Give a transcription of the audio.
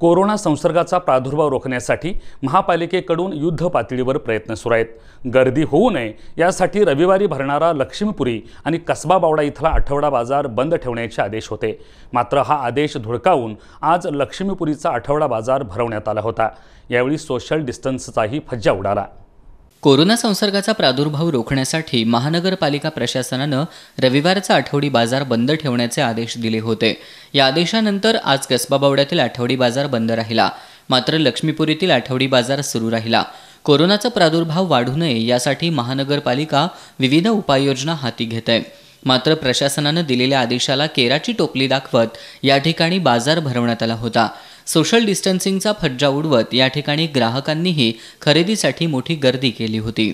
corona संसर्गाचा प्रादुर्भाव रोखण्यासाठी महापालिकेकडून युद्ध पातळीवर प्रयत्न सुरू आहेत गर्दी होऊ नये यासाठी रविवारी भरणारा लक्ष्मीपुरी आणि कसबा बावडा इथला आठवडा बाजार बंद ठेवण्याचे आदेश होते मात्र हा आदेश धुडकावून आज लक्ष्मीपुरीचा आठवडा बाजार भरवण्यात आला होता यावेळी सोशल डिस्टन्सचाही फज्जा उडाला कोरोना संसर्गाचा प्रादुर्भाव रोखण्यासाठी महानगरपालिका प्रशासनानं रविवारचा आठवडी बाजार बंद ठेवण्याचे आदेश दिले होते या आदेशानंतर आज कसबा बावड्यातील आठवडी बाजार बंद राहिला मात्र लक्ष्मीपुरीतील आठवडी बाजार सुरू राहिला कोरोनाचा प्रादुर्भाव वाढू नये यासाठी महानगरपालिका विविध उपाययोजना हाती घेत आहे मात्र प्रशासनानं दिलेल्या आदेशाला केराची टोपली दाखवत या ठिकाणी बाजार भरवण्यात आला होता सोशल डिस्टन्सिंगचा फज्जा उडवत या ठिकाणी ग्राहकांनीही खरेदीसाठी मोठी गर्दी केली होती